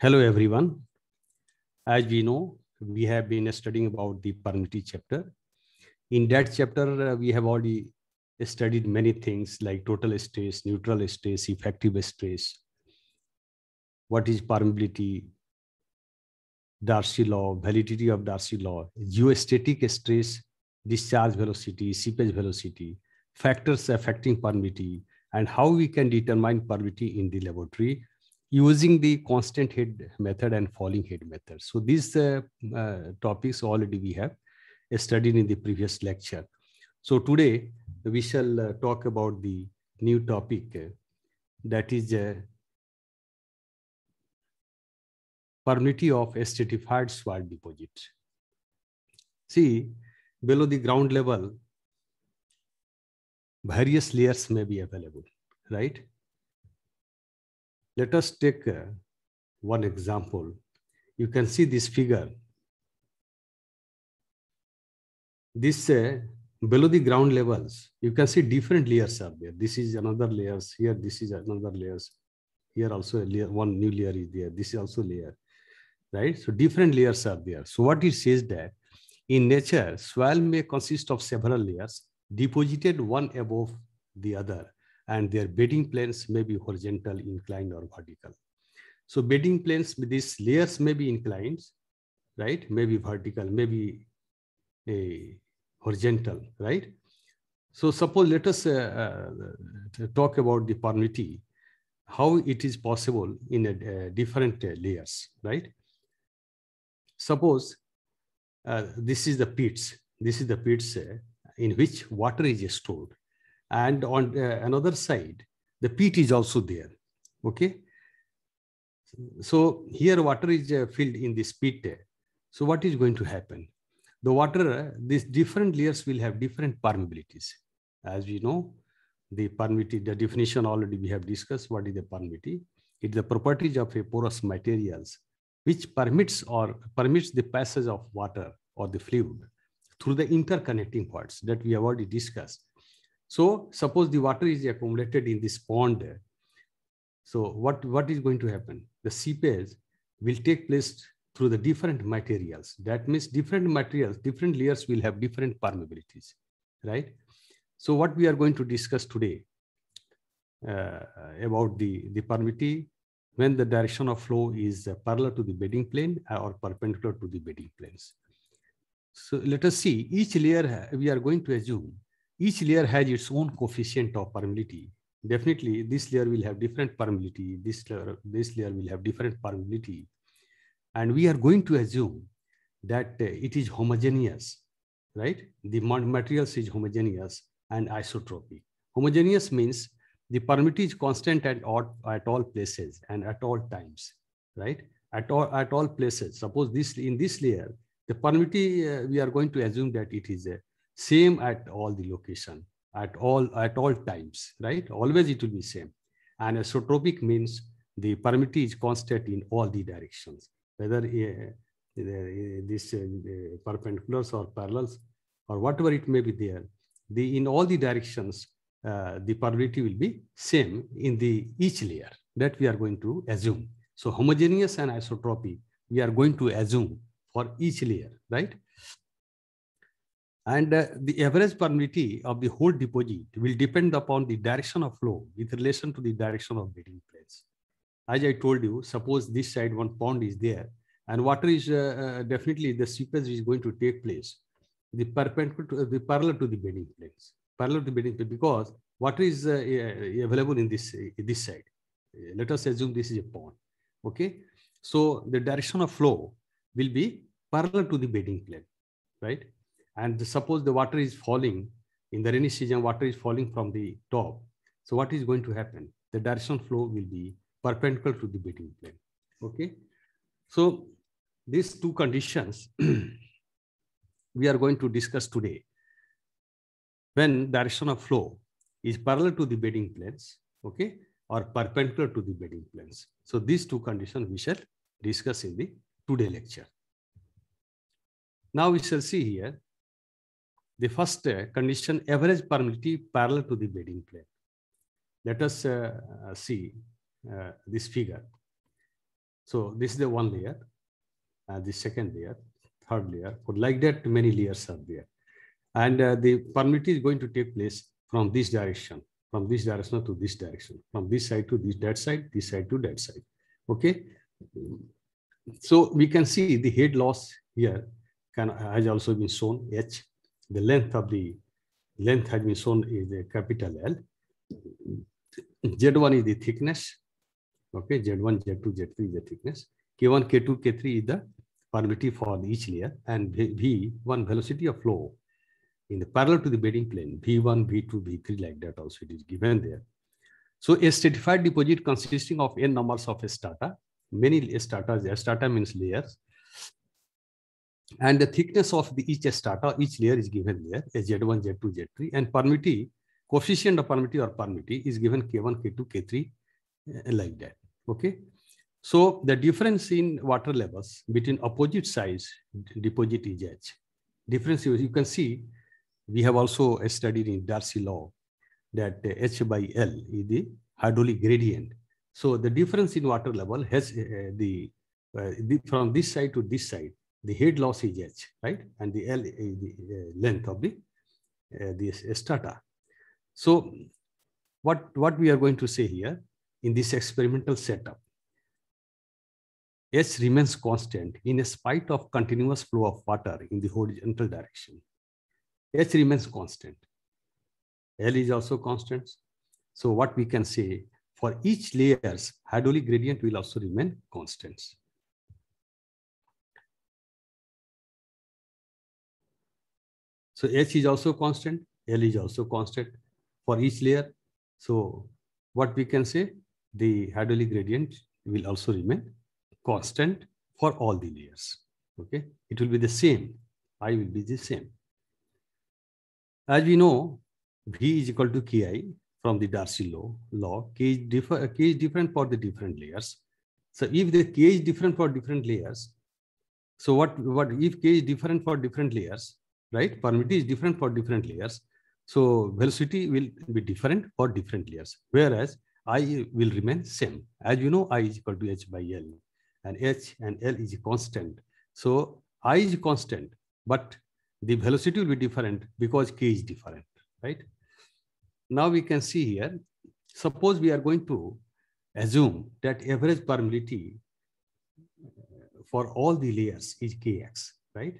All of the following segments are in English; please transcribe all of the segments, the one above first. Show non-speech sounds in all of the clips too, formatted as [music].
Hello, everyone. As we know, we have been studying about the permeability chapter. In that chapter, uh, we have already studied many things like total stress, neutral stress, effective stress, what is permeability, Darcy law, validity of Darcy law, geostatic stress, discharge velocity, seepage velocity, factors affecting permeability, and how we can determine permeability in the laboratory using the constant head method and falling head method. So these uh, uh, topics already we have studied in the previous lecture. So today we shall uh, talk about the new topic uh, that is uh, permeability of stratified sward deposit. See, below the ground level, various layers may be available, right? Let us take uh, one example. You can see this figure. This uh, below the ground levels, you can see different layers are there. This is another layers here. This is another layers. Here also a layer, one new layer is there. This is also layer, right? So different layers are there. So what it says that in nature, soil may consist of several layers deposited one above the other and their bedding planes may be horizontal, inclined, or vertical. So bedding planes, these layers may be inclined, right? Maybe vertical, maybe a horizontal, right? So suppose let us uh, uh, talk about the permeability, how it is possible in a, uh, different uh, layers, right? Suppose uh, this is the pits, this is the pits in which water is stored, and on uh, another side, the peat is also there. Okay. So here water is uh, filled in this peat. So what is going to happen? The water, uh, these different layers will have different permeabilities. As we know, the permeability, the definition already we have discussed, what is the permeability? It's the properties of a porous materials which permits or permits the passage of water or the fluid through the interconnecting parts that we have already discussed so suppose the water is accumulated in this pond. So what, what is going to happen? The seepage will take place through the different materials. That means different materials, different layers will have different permeabilities, right? So what we are going to discuss today uh, about the, the permittee when the direction of flow is parallel to the bedding plane or perpendicular to the bedding planes. So let us see each layer, we are going to assume each layer has its own coefficient of permeability. Definitely, this layer will have different permeability. This layer, this layer will have different permeability. And we are going to assume that uh, it is homogeneous, right? The materials is homogeneous and isotropic. Homogeneous means the permeability is constant at all, at all places and at all times, right? At all, at all places. Suppose this in this layer, the permeability, uh, we are going to assume that it is a same at all the location at all at all times right always it will be same and isotropic means the permittivity is constant in all the directions whether uh, this uh, perpendiculars or parallels or whatever it may be there the in all the directions uh, the permittivity will be same in the each layer that we are going to assume so homogeneous and isotropy we are going to assume for each layer right and uh, the average permeability of the whole deposit will depend upon the direction of flow with relation to the direction of bedding plates. As I told you, suppose this side one pond is there and water is uh, uh, definitely the seepage is going to take place. The perpendicular, to, the parallel to the bedding plates, parallel to bedding plates because water is uh, available in this, this side. Let us assume this is a pond, okay? So the direction of flow will be parallel to the bedding plate, right? and suppose the water is falling in the rainy season, water is falling from the top. So what is going to happen? The direction flow will be perpendicular to the bedding plane. Okay. So these two conditions [clears throat] we are going to discuss today. When direction of flow is parallel to the bedding planes, okay, or perpendicular to the bedding planes. So these two conditions we shall discuss in the today lecture. Now we shall see here the first uh, condition average permeability parallel to the bedding plane. Let us uh, uh, see this figure. So this is the one layer, the second layer, third layer, or like that many layers are there. And the permeability is going to take place from this direction, from this direction to this direction, from this side to this that side, this side to that side. Okay. So we can see the head loss here can has also been shown H the length of the length has been shown is a capital L. Z1 is the thickness. Okay, Z1, Z2, Z3 is the thickness. K1, K2, K3 is the permittivity for each layer and V1 velocity of flow in the parallel to the bedding plane, V1, V2, V3 like that also it is given there. So a stratified deposit consisting of n numbers of strata, many strata, strata means layers, and the thickness of the each strata, each layer is given there as Z1, Z2, Z3, and permittee, coefficient of permittee or permittee is given K1, K2, K3, uh, like that, okay? So the difference in water levels between opposite size deposit is H. Difference, you can see, we have also studied in Darcy law that uh, H by L is the hydraulic gradient. So the difference in water level has uh, the, uh, the, from this side to this side the head loss is h, right? And the L is eh, the eh, length of the, uh, the strata. So what, what we are going to say here in this experimental setup, H remains constant in spite of continuous flow of water in the horizontal direction. H remains constant. L is also constant. So what we can say for each layers, hydraulic gradient will also remain constant. So h is also constant, L is also constant for each layer. So what we can say, the hydraulic gradient will also remain constant for all the layers. Okay, it will be the same. I will be the same. As we know, V is equal to Ki from the Darcy law. law K, is differ, K is different for the different layers. So if the K is different for different layers, so what, what if K is different for different layers, right? Permittivity is different for different layers. So velocity will be different for different layers, whereas I will remain same. As you know, I is equal to H by L and H and L is constant. So I is constant, but the velocity will be different because K is different, right? Now we can see here, suppose we are going to assume that average permeability for all the layers is Kx, right?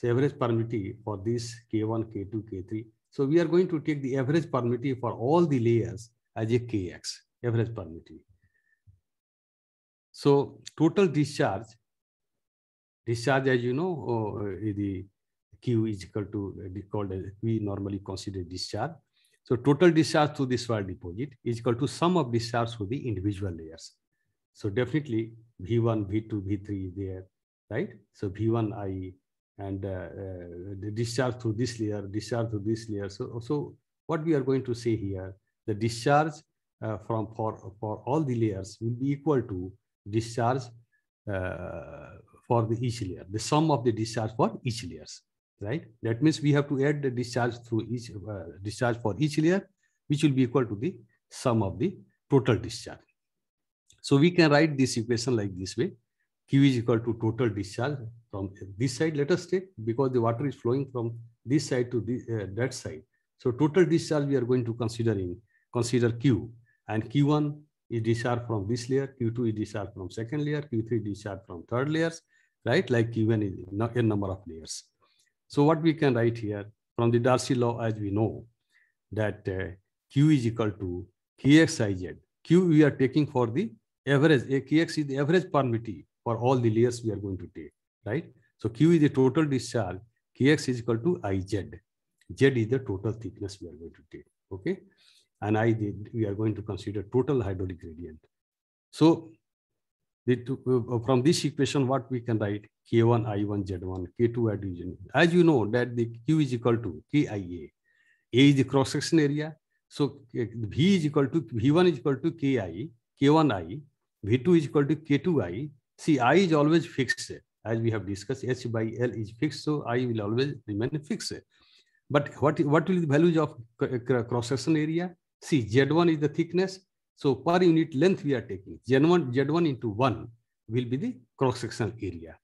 So average permittivity for this K1, K2, K3. So we are going to take the average permittivity for all the layers as a Kx, average permittivity. So total discharge, discharge as you know, oh, eh, the Q is equal to eh, called as eh, we normally consider discharge. So total discharge through this soil deposit is equal to sum of discharge through the individual layers. So definitely V1, V2, V3 is there, right? So V1 I and uh, uh discharge through this layer, discharge through this layer. So, so what we are going to say here, the discharge uh, from for, for all the layers will be equal to discharge uh, for the each layer, the sum of the discharge for each layers, right? That means we have to add the discharge through each uh, discharge for each layer, which will be equal to the sum of the total discharge. So we can write this equation like this way. Q is equal to total discharge from this side, let us take, because the water is flowing from this side to the, uh, that side. So total discharge we are going to consider in, consider Q. And Q1 is discharge from this layer, Q2 is discharge from second layer, Q3 discharge from third layers, right? Like even in is a number of layers. So what we can write here from the Darcy law, as we know, that uh, Q is equal to Kxij. Q we are taking for the average, Kx is the average permittivity for all the layers we are going to take, right? So Q is the total discharge, Kx is equal to Iz. Z is the total thickness we are going to take, okay? And I did, we are going to consider total hydraulic gradient. So the, uh, from this equation, what we can write K1, I1, Z1, K2 at region. As you know that the Q is equal to KIA. A is the cross-section area. So V is equal to, V1 is equal to KI, K1I, V2 is equal to K2I, See, I is always fixed, as we have discussed, H by L is fixed, so I will always remain fixed. But what, what will the values of cross-section area? See, Z1 is the thickness, so per unit length we are taking. Z1, Z1 into 1 will be the cross-section area.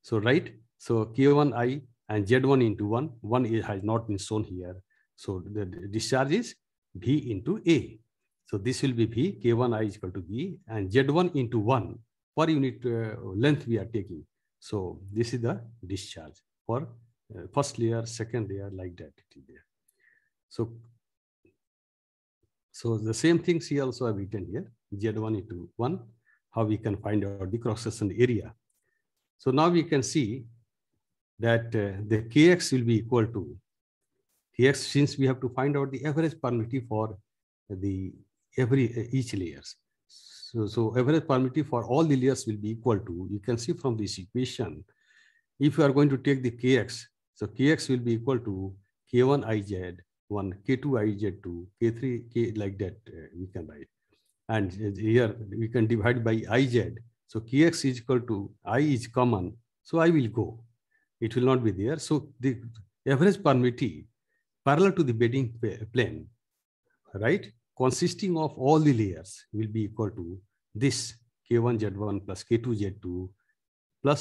So, right? So, K1I and Z1 into 1, 1 is, has not been shown here. So, the discharge is V into A. So, this will be V, K1I is equal to V and Z1 into 1 per unit uh, length we are taking. So this is the discharge for uh, first layer, second layer, like that. Layer. So, so the same things here also I've written here, Z1 into 1, how we can find out the cross-section area. So now we can see that uh, the Kx will be equal to Kx since we have to find out the average permittivity for the every uh, each layers. So, so average permittivity for all the layers will be equal to, you can see from this equation, if you are going to take the kx, so kx will be equal to k1 iz, 1, k2 iz2, k3, k like that uh, we can write. And here we can divide by iz. So kx is equal to i is common. So I will go. It will not be there. So the average permittivity parallel to the bedding plane, right? consisting of all the layers will be equal to this K1Z1 plus K2Z2 plus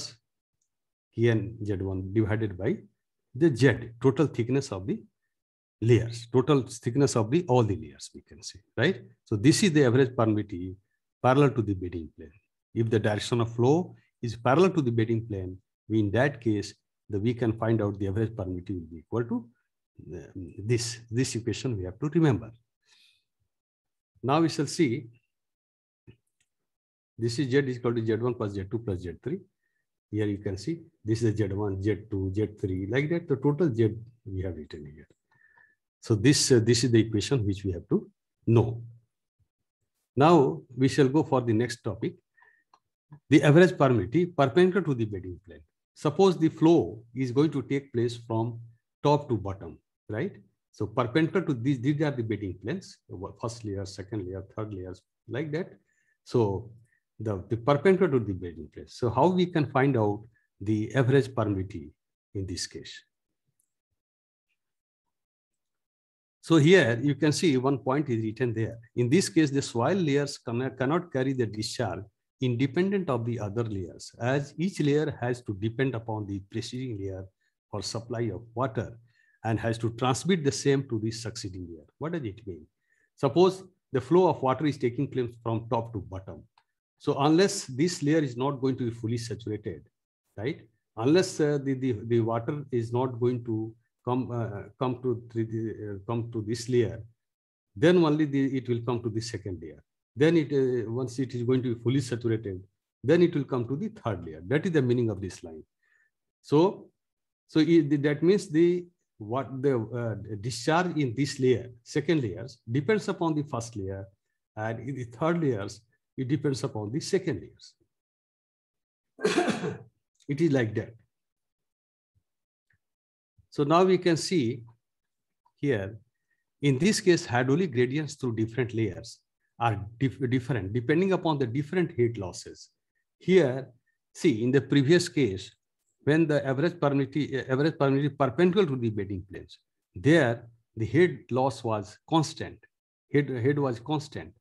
Kn-Z1 divided by the Z, total thickness of the layers, total thickness of the all the layers, we can say, right? So this is the average permittivity parallel to the bedding plane. If the direction of flow is parallel to the bedding plane, we in that case, the, we can find out the average permittivity will be equal to uh, this. This equation we have to remember. Now we shall see this is z is equal to z1 plus z2 plus z3. Here you can see this is z1, z2, z3, like that. The total z we have written here. So this, uh, this is the equation which we have to know. Now we shall go for the next topic. The average permeability perpendicular to the bedding plane. Suppose the flow is going to take place from top to bottom, right? So perpendicular to these, these are the bedding planes, first layer, second layer, third layers, like that. So the, the perpendicular to the bedding planes. So how we can find out the average permittivity in this case? So here you can see one point is written there. In this case, the soil layers cannot carry the discharge independent of the other layers as each layer has to depend upon the preceding layer for supply of water and has to transmit the same to the succeeding layer. What does it mean? Suppose the flow of water is taking place from top to bottom. So unless this layer is not going to be fully saturated, right? Unless uh, the, the, the water is not going to come, uh, come, to the, uh, come to this layer, then only the, it will come to the second layer. Then it, uh, once it is going to be fully saturated, then it will come to the third layer. That is the meaning of this line. So, so it, that means the what the uh, discharge in this layer, second layers, depends upon the first layer. And in the third layers, it depends upon the second layers. [coughs] it is like that. So now we can see here, in this case, hydraulic gradients through different layers are dif different depending upon the different heat losses. Here, see in the previous case, when the average permeability, eh, average perpendicular to the bedding planes. There, the head loss was constant. Head, head was constant,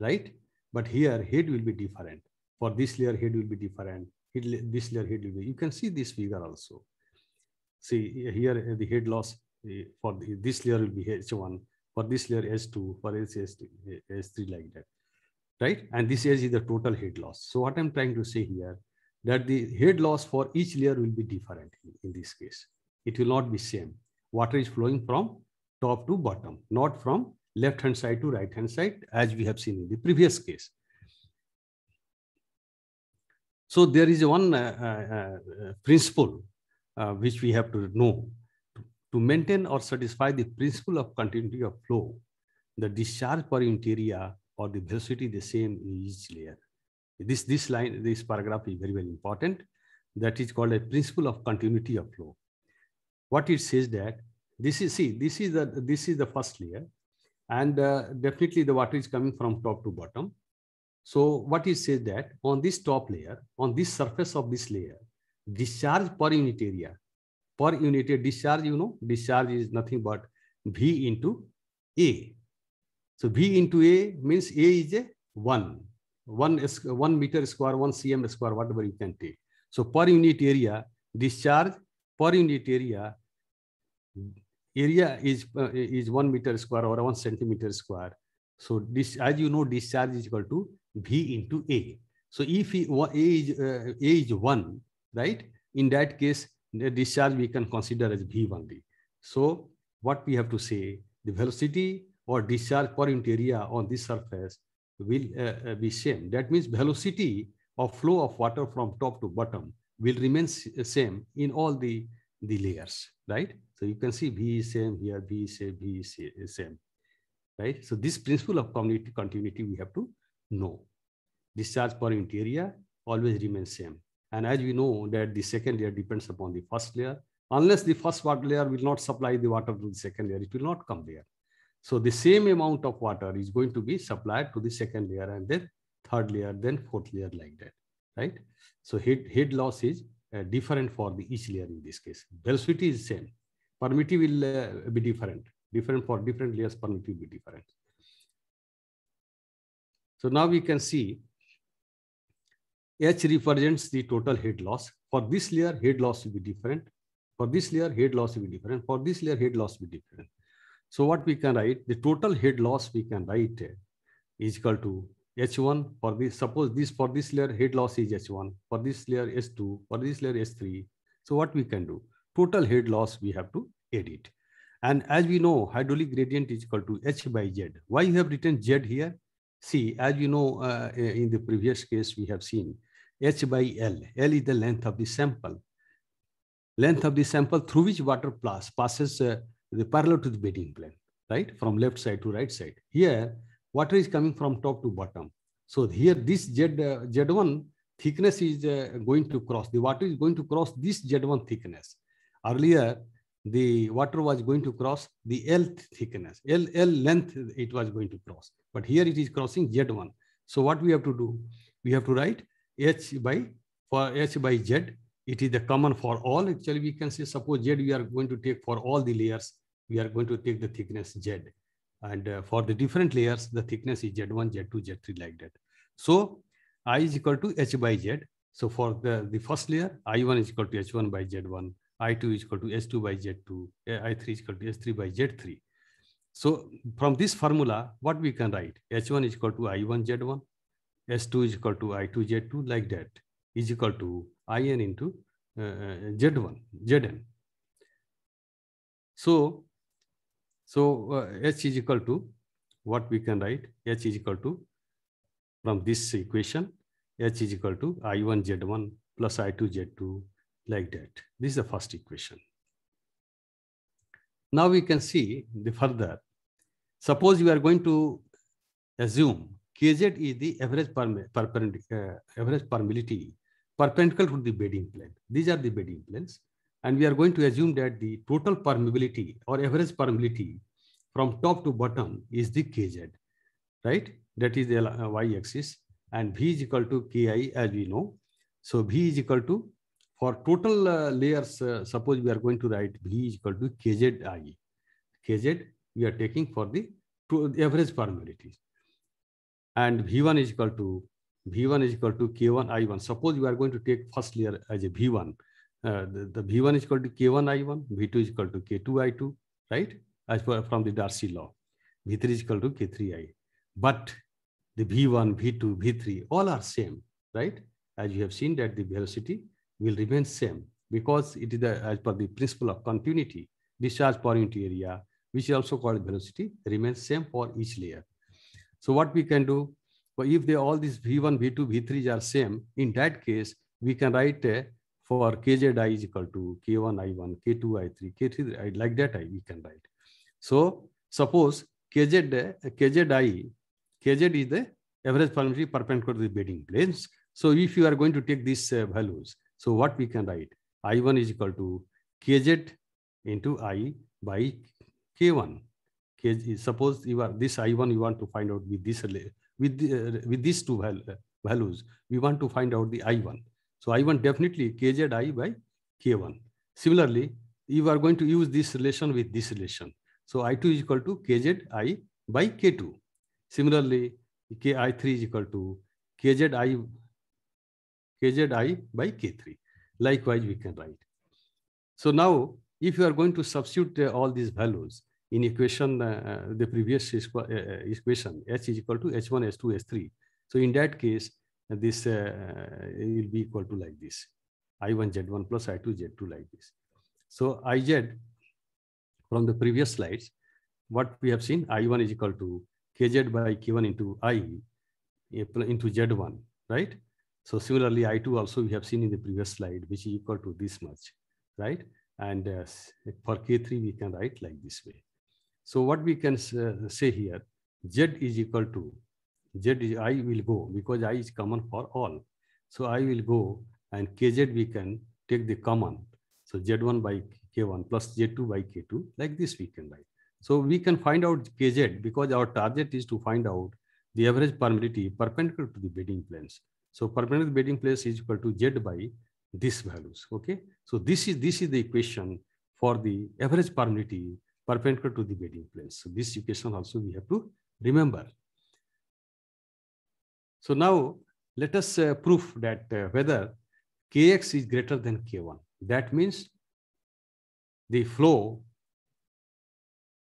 right? But here, head will be different. For this layer, head will be different. Head, this layer, head will be. You can see this figure also. See, eh, here eh, the head loss for the, this layer will be H1, for this layer S2, for S3, S3 like that, right? And this is the total head loss. So what I'm trying to say here, that the head loss for each layer will be different in this case. It will not be same. Water is flowing from top to bottom, not from left hand side to right hand side as we have seen in the previous case. So there is one uh, uh, uh principle uh, which we have to know. To maintain or satisfy the principle of continuity of flow, the discharge per unit area or the velocity the same in each layer. This, this line, this paragraph is very, very important. That is called a principle of continuity of flow. What it says that this is, see, this is the, this is the first layer. And uh, definitely the water is coming from top to bottom. So what it says that on this top layer, on this surface of this layer, discharge per unit area, per unit area discharge, you know, discharge is nothing but V into A. So V into A means A is a 1 one, one meter square, one cm square, whatever you can take. So per unit area, discharge per unit area, area is, uh, is one meter square or one centimeter square. So this, as you know, discharge is equal to V into A. So if A is, uh, A is one, right? In that case, the discharge we can consider as V only. So what we have to say, the velocity or discharge per unit area on this surface will uh, uh, be same. That means velocity of flow of water from top to bottom will remain uh, same in all the, the layers, right? So you can see V is same here, V is same, V is same, right? So this principle of continuity, continuity we have to know. Discharge per unit area always remains same. And as we know that the second layer depends upon the first layer, unless the first water layer will not supply the water to the second layer, it will not come there. So the same amount of water is going to be supplied to the second layer and then third layer, then fourth layer like that, right? So heat, heat loss is uh, different for the each layer in this case. Velocity is same. Permittivity will uh, be different. Different for different layers, permittivity will be different. So now we can see H represents the total heat loss. For this layer, heat loss will be different. For this layer, heat loss will be different. For this layer, heat loss will be different. So what we can write, the total head loss we can write is equal to H1 for this, suppose this for this layer head loss is H1, for this layer s 2 for this layer s 3 So what we can do, total head loss we have to edit. And as we know, hydraulic gradient is equal to H by Z. Why you have written Z here? See, as you know, uh, in the previous case, we have seen H by L. L is the length of the sample. Length of the sample through which water pass, passes uh, the parallel to the bedding plane, right? From left side to right side. Here, water is coming from top to bottom. So here, this Z, uh, Z1 thickness is uh, going to cross. The water is going to cross this Z1 thickness. Earlier, the water was going to cross the L thickness, L, L length it was going to cross. But here it is crossing Z1. So what we have to do? We have to write H by, for H by Z. It is the common for all. Actually, we can say, suppose Z we are going to take for all the layers we are going to take the thickness Z. And uh, for the different layers, the thickness is Z1, Z2, Z3 like that. So I is equal to H by Z. So for the, the first layer, I1 is equal to H1 by Z1, I2 is equal to H2 by Z2, uh, I3 is equal to H3 by Z3. So from this formula, what we can write? H1 is equal to I1 Z1, S2 is equal to I2 Z2 like that is equal to In into uh, uh Z1, Zn. So so uh, H is equal to what we can write H is equal to from this equation H is equal to I1 Z1 plus I2 Z2 like that. This is the first equation. Now we can see the further. Suppose you are going to assume KZ is the average per, uh, average permeability perpendicular to the bedding plane. These are the bedding planes. And we are going to assume that the total permeability or average permeability from top to bottom is the Kz, right? That is the uh, y-axis and V is equal to Ki as we know. So V is equal to, for total uh, layers, uh, suppose we are going to write V is equal to Kzi. Kz we are taking for the, the average permeability. And V1 is equal to V1 is equal to K1 I1. Suppose we are going to take first layer as a V1 uh, the, the, V1 is equal to K1 I1, V2 is equal to K2 I2, right? As per from the Darcy law, V3 is equal to K3 I. But the V1, V2, V3, all are same, right? As you have seen that the velocity will remain same because it is the, as per the principle of continuity, discharge per unit area, which is also called velocity, remains same for each layer. So what we can do, if they all these V1, V2, v 3 are same, in that case, we can write a for kz i is equal to k1 i1, k2 i3, k3 i like that I we can write. So suppose kz kz i kz is the average parameter perpendicular to the bedding planes. So if you are going to take these uh, values, so what we can write i1 is equal to kz into i by k1. K, suppose you are this i1 you want to find out with this uh, with uh, with these two uh, values we want to find out the i1 so I1 definitely KZ I by K1. Similarly, you are going to use this relation with this relation. So I2 is equal to KZ I by K2. Similarly, KI3 is equal to KZ I, I by K3. Likewise, we can write. So now, if you are going to substitute uh, all these values in equation, uh, uh the previous uh, uh, equation, H is equal to H1, H2, H3. So in that case, this uh, will be equal to like this. I1 Z1 plus I2 Z2 like this. So IZ from the previous slides, what we have seen, I1 is equal to KZ by K1 into I into Z1, right? So similarly, I2 also we have seen in the previous slide, which is equal to this much, right? And uh, for K3, we can write like this way. So what we can uh, say here, Z is equal to Z is I will go because I is common for all. So I will go and KZ we can take the common. So Z1 by K1 plus Z2 by K2 like this we can write. So we can find out KZ because our target is to find out the average permeability perpendicular to the bedding planes. So perpendicular bedding planes is equal to Z by these values. Okay. So this is this is the equation for the average permeability perpendicular to the bedding planes. So this equation also we have to remember. So now let us uh, prove that uh, whether kx is greater than k1. That means the flow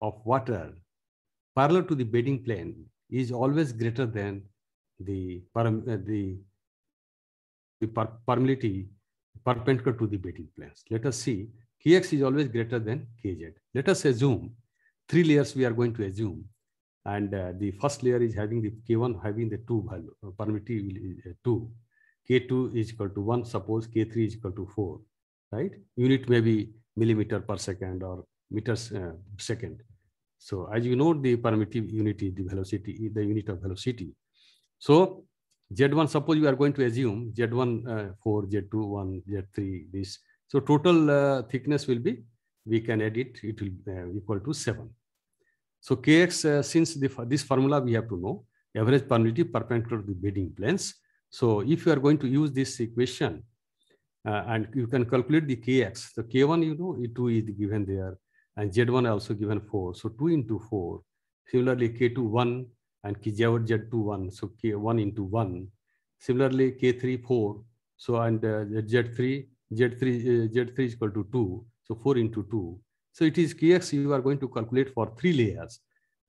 of water parallel to the bedding plane is always greater than the, param, uh, the, the per permeability perpendicular to the bedding planes. Let us see kx is always greater than kz. Let us assume three layers we are going to assume and uh, the first layer is having the k1 having the two value uh, permittivity uh, two k2 is equal to one suppose k3 is equal to four right unit may be millimeter per second or meters uh, second so as you know the permittivity unit is the velocity the unit of velocity so z1 suppose you are going to assume z1 uh, 4 z2 1 z3 this so total thickness will be we can add it it will equal to 7 so Kx, uh, since the, this formula we have to know, average permeability perpendicular to the bedding planes. So if you are going to use this equation, uh, and you can calculate the Kx. So K1, you know, E2 is given there, and Z1 also given 4. So 2 into 4. Similarly, K2, 1, and KZ2, 1. So K1 into 1. Similarly, K3, 4. So and uh, Z3, Z3, uh, Z3 is equal to 2. So 4 into 2. So it is kx you are going to calculate for three layers,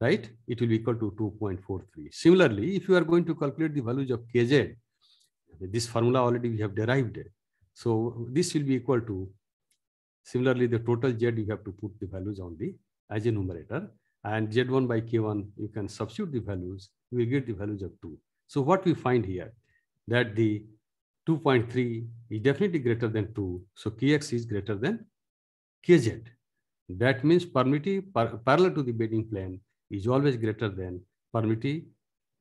right? It will be equal to 2.43. Similarly, if you are going to calculate the values of kz, this formula already we have derived. So this will be equal to, similarly, the total z you have to put the values on the as a numerator and z1 by k1 you can substitute the values we get the values of 2 so what we find here that the 2.3 is definitely greater than 2 so kx is greater than kz that means permittee par parallel to the bedding plane is always greater than permittee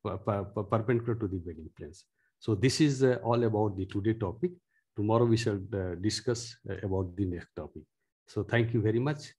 per per perpendicular to the bedding planes. So this is uh, all about the today topic. Tomorrow we shall uh, discuss uh, about the next topic. So thank you very much.